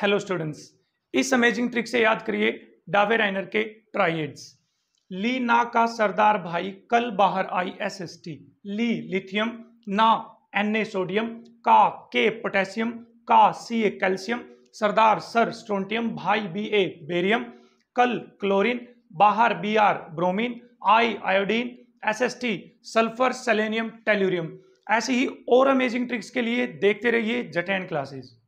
hello students इस amazing trick से याद करिए डावे राइनर के ट्राइड्स ली ना का सरदार भाई कल बाहर आई एसएसटी ली लिथियम ना एन सोडियम का के पोटेशियम का सी ए कैल्शियम सरदार सर स्ट्रोंटियम भाई बी ए बेरियम कल क्लोरीन बाहर B R bromine I iodine SST sulphur selenium tellurium ऐसी ही और अमेजिंग ट्रिक्स के लिए देखते रहिए जटैन क्लासेज